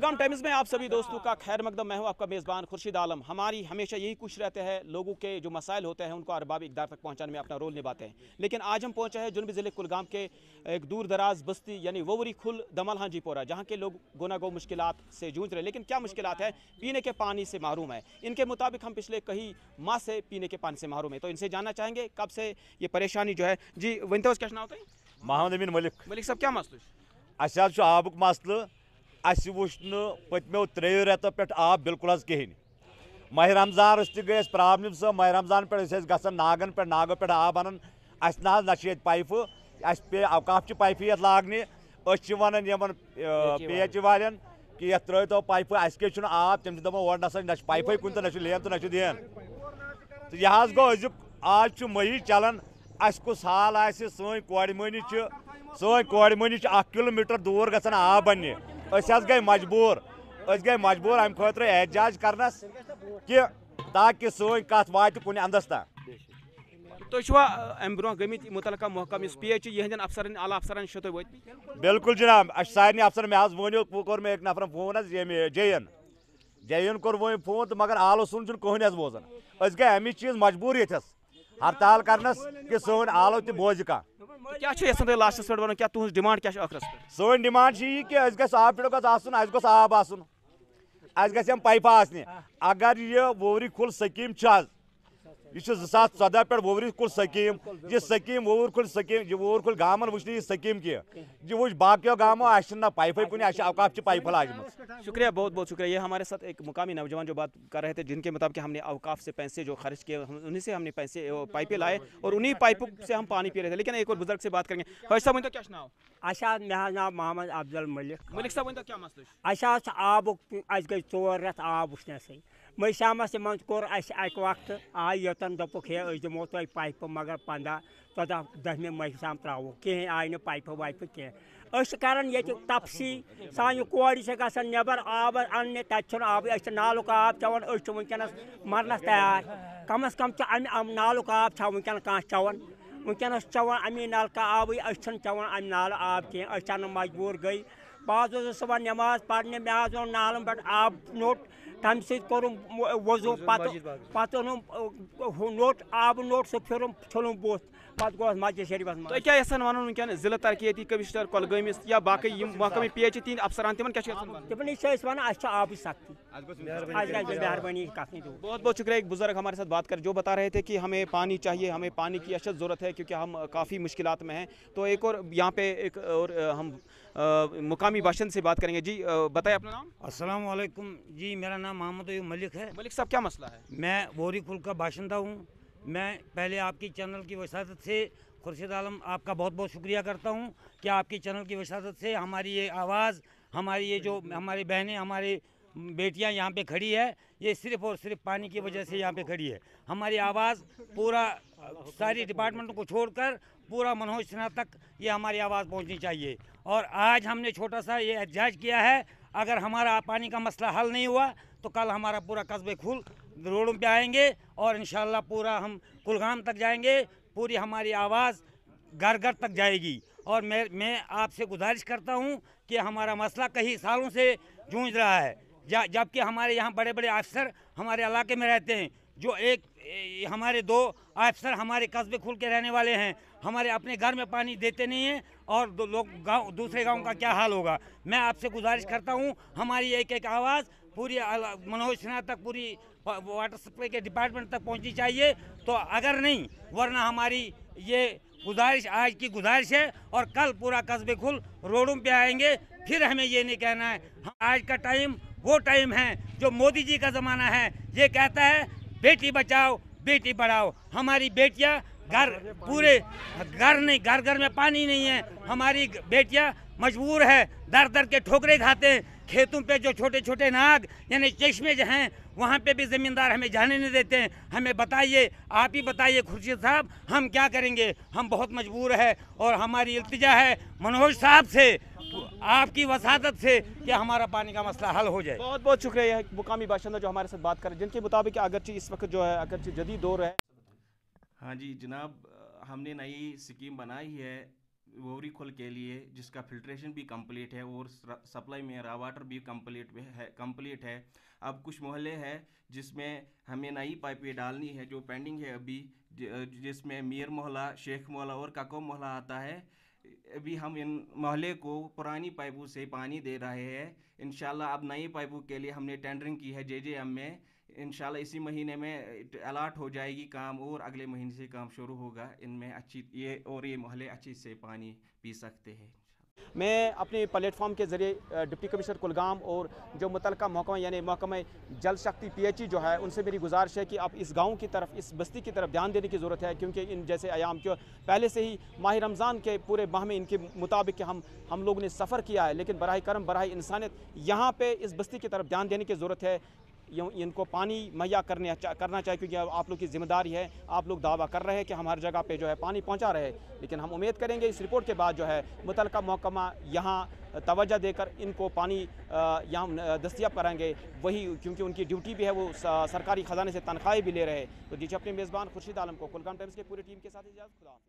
Kulgam times में आप सभी दोस्तों का खैर मकदम मैं हूं आपका मेज़बान खुर्शीद आलम हमारी हमेशा यही कुछ रहते हैं लोगों के जो मसाइल होते हैं उनको अरबाब इकदार तक पहुंचाने में अपना रोल निभाते हैं लेकिन आज हम पहुंचे हैं जुनबी ज़िले कुलगाम के एक दूर दराज बस्ती यानी वोवरी खुल हाँ जीपोरा जहाँ के लोग गोना गो मुश्किल से जूझ रहे लेकिन क्या मुश्किल है पीने के पानी से महरूम है इनके मुताबिक हम पिछले कई माह से पीने के पानी से महरूम है तो इनसे जानना चाहेंगे कब से ये परेशानी जो है जी वनते क्या नाम होता है मोहम्मद अमीन मलिक मलिक साहब क्या मसल अच्छा आबुक मसल अस वो पत्मो त्रेयो रेतो पे आब बिल्कुल कहें माह रमजान गई अस प्रॉब्लम सो माह रमजान पे ग नागन पे नागो पे आब अन अस ना अ पाइफ अस पे अवकाफ च पाइफ ये लागने वन यमन पी एच वाले कि ये त्रो तो पाइफ अस क्या आब तम दपान ओर ना ना पाइफ कुन तो ना नुन तो ना नेन तो यह गो अज आज मई चलान अस कुछ हाल आस सी कोमनी कौर कोमनी किलोमीटर दूर ग बनि अस गए मजबूर अस गए मजबूर अम खुद एहजाज कर कि ताकि सोन कत वा कुन अंदस तक बिल्कुल जनाब अ सारे अफसर मे वो कोर एक नफर फोन ये जयन जयन कोर वो फोन तो मगर आलो सुन कहन बोजान अस गए अमी चीज मजबूर ये हड़ताल करनस कि सोन आलो त कह तो क्या यस तुम लास्टस पे वन क्या तुज डिमांड क्या आखरस पे सोन डिमांड यह कि आब पिटो गस आब आब पाइप आसने अगर यह वोरी खुल सकीम यह जसा चौदह पे वोवरी कुल सकीम यह सकीम वोर कुल सकीम यह वोर कुल गामन वुच यह सकीम कह यह वुच बाको गामो ना पाइपे कुछ अवकाफ अवकापची पाइप लाजम शुक्रिया बहुत बहुत शुक्रिया ये हमारे साथ एक मुकामी नौजवान जो बात कर रहे थे जिनके मुताबिक हमने अवकाफ से पैसे जो खर्च किए उन्हीं से हमने पैसे पाइपें लाए और उन्हीं पाइपों से हम पानी पी रहे थे लेकिन एक और बुजुर्ग से बात करेंगे साहब तो क्या नाव अच्छा मे नाव मोहम्मद अफजल मलिक मलिक साहब तो क्या मसल अच्छा आब अच्छे गई चोर रेत आब वुचनस मैसामस मन कोर अक वक्त आय योतन दोपुक हे दमो तुम पाइप मगर पंदा चौदह दहम मैसाम त्रो कहें आय ना पाइप वाइप कह करान ये तपसी सान कौर ग नबर आब अन्न तुम आब नालुक आब चवान वनस मरनस तैयार कम अज कम अम नालुक आब छा वन कह चवान वनस चवान अमी नलका आब चवान अम नाल आब कह मजबूर गई बहुत सुबह नमाज पढ़ने मे नालन पे आब नोट تَمہِ سۭتۍ کوٚرُم وضوٗ پَتہٕ پَتہٕ اوٚنُم ہُہ نوٚٹ آبہٕ نوٚٹ سُہ پھِرُم چھوٚلُم بُتھ پتہ گوس مسجد شریفس یا پی ایچ افسران हमारे साथ बात कर जो बता रहे थे की हमें पानी चाहिए हमें पानी की अशद ज़रूरत है क्योंकि हम काफ़ी मुश्किल में है तो एक और यहाँ पे एक और हम मुकामी भाषण से बात करेंगे जी बताए अपना नाम अस्सलाम जी मेरा नाम मोहम्मद मलिक है मलिक साहब क्या मसला है मैं बोरीकुल का बाशिंदा हूँ मैं पहले आपकी चैनल की वसादत से खुर्शीद आलम आपका बहुत बहुत शुक्रिया करता हूँ कि आपके चैनल की वसादत से हमारी ये आवाज़ हमारी ये जो हमारी बहनें हमारी बेटियाँ यहाँ पे खड़ी है ये सिर्फ और सिर्फ पानी की वजह से यहाँ पे खड़ी है हमारी आवाज़ पूरा सारी डिपार्टमेंट को छोड़कर पूरा मनोज सिन्हा तक ये हमारी आवाज़ पहुँचनी चाहिए और आज हमने छोटा सा ये एहतजाज किया है अगर हमारा पानी का मसला हल नहीं हुआ तो कल हमारा पूरा कस्बे खुल रोडों पे आएंगे और इन पूरा हम कुलगाम तक जाएंगे पूरी हमारी आवाज़ घर घर तक जाएगी और मैं मैं आपसे गुजारिश करता हूँ कि हमारा मसला कई सालों से जूझ रहा है जबकि हमारे यहाँ बड़े बड़े अफसर हमारे इलाके में रहते हैं जो एक ए, हमारे दो अफसर हमारे कस्बे खुल के रहने वाले हैं हमारे अपने घर में पानी देते नहीं हैं और दो लोग गांव दूसरे गांव का क्या हाल होगा मैं आपसे गुजारिश करता हूं हमारी एक एक आवाज़ पूरी मनोज सिन्हा तक पूरी वाटर सप्लाई के डिपार्टमेंट तक पहुंचनी चाहिए तो अगर नहीं वरना हमारी ये गुजारिश आज की गुजारिश है और कल पूरा कस्बे खुल रोडों पे आएंगे फिर हमें ये नहीं कहना है आज का टाइम वो टाइम है जो मोदी जी का ज़माना है ये कहता है बेटी बचाओ बेटी पढ़ाओ हमारी बेटियाँ घर पूरे घर नहीं घर घर में पानी नहीं है हमारी बेटियाँ मजबूर है दर दर के ठोकरे खाते हैं खेतों पे जो छोटे छोटे नाग यानी चश्मे जो हैं वहाँ पे भी ज़मींदार हमें जाने नहीं देते हैं हमें बताइए आप ही बताइए खुर्शीद साहब हम क्या करेंगे हम बहुत मजबूर है और हमारी इल्तजा है मनोज साहब से आपकी वसादत से कि हमारा पानी का मसला हल हो जाए बहुत बहुत शुक्रिया मुकामी बाशिंदा जो हमारे साथ बात करें जिनके मुताबिक अगरचे इस वक्त जो है अगरचे जदीद दौर है हाँ जी जनाब हमने नई स्कीम बनाई है खोल के लिए जिसका फिल्ट्रेशन भी कंप्लीट है और सप्लाई में रा वाटर भी कंप्लीट है कंप्लीट है अब कुछ मोहल्ले हैं जिसमें हमें नई पाइपें डालनी है जो पेंडिंग है अभी जिसमें मीर मोहल्ला शेख मोहल्ला और काको मोहल्ला आता है अभी हम इन मोहल्ले को पुरानी पाइपों से पानी दे रहे हैं इन अब नई पाइपों के लिए हमने टेंडरिंग की है जे में इन इसी महीने में अलाट हो जाएगी काम और अगले महीने से काम शुरू होगा इनमें अच्छी ये और ये मोहल्ले अच्छे से पानी पी सकते हैं मैं अपने प्लेटफॉर्म के ज़रिए डिप्टी कमिश्नर कुलगाम और जो मुतल महकमा यानी महकमे जल शक्ति पी जो है उनसे मेरी गुजारिश है कि आप इस गाँव की तरफ इस बस्ती की तरफ ध्यान देने की ज़रूरत है क्योंकि इन जैसे आयाम के पहले से ही माह रमज़ान के पूरे माह में इनके मुताबिक हम हम लोगों ने सफ़र किया है लेकिन बरह करम बरह इंसानियत यहाँ पर इस बस्ती की तरफ ध्यान देने की ज़रूरत है इनको पानी मुहैया करने करना चाहिए क्योंकि आप लोग की जिम्मेदारी है आप लोग दावा कर रहे हैं कि हम हर जगह पर जो है पानी पहुँचा रहे लेकिन हम उम्मीद करेंगे इस रिपोर्ट के बाद जो है मुतल महकमा यहाँ तोज्जा देकर इनको पानी यहाँ दस्तियाब कराएंगे वही क्योंकि उनकी ड्यूटी भी है वो सरकारी ख़जाने से तनख्वाही भी ले रहे तो दीजिए अपने मेज़बान खुर्शीद आलम को कुलगाम टाइम्स के पूरी टीम के साथ इजाज़ खुदा